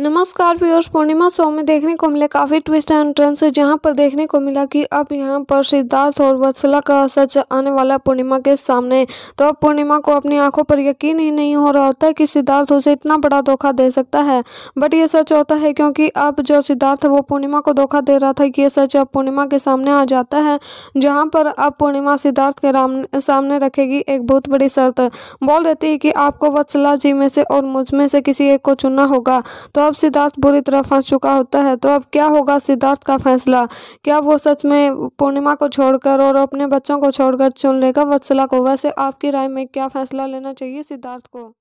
नमस्कार व्यूअर्स पूर्णिमा शो में देखने को मिले काफ़ी ट्विस्ट एंड टर्न्स जहां पर देखने को मिला कि अब यहां पर सिद्धार्थ और वत्सला का सच आने वाला पूर्णिमा के सामने तो अब पूर्णिमा को अपनी आंखों पर यकीन ही नहीं हो रहा होता है कि सिद्धार्थ उसे इतना बड़ा धोखा दे सकता है बट ये सच होता है क्योंकि अब जो सिद्धार्थ वो पूर्णिमा को धोखा दे रहा था ये सच अब पूर्णिमा के सामने आ जाता है जहाँ पर अब पूर्णिमा सिद्धार्थ के सामने रखेगी एक बहुत बड़ी शर्त बोल देती है कि आपको वत्सला जी में से और मुझ में से किसी एक को चुनना होगा तो अब सिद्धार्थ बुरी तरह फंस चुका होता है तो अब क्या होगा सिद्धार्थ का फैसला क्या वो सच में पूर्णिमा को छोड़कर और अपने बच्चों को छोड़कर चुन लेगा वत्सला को वैसे आपकी राय में क्या फैसला लेना चाहिए सिद्धार्थ को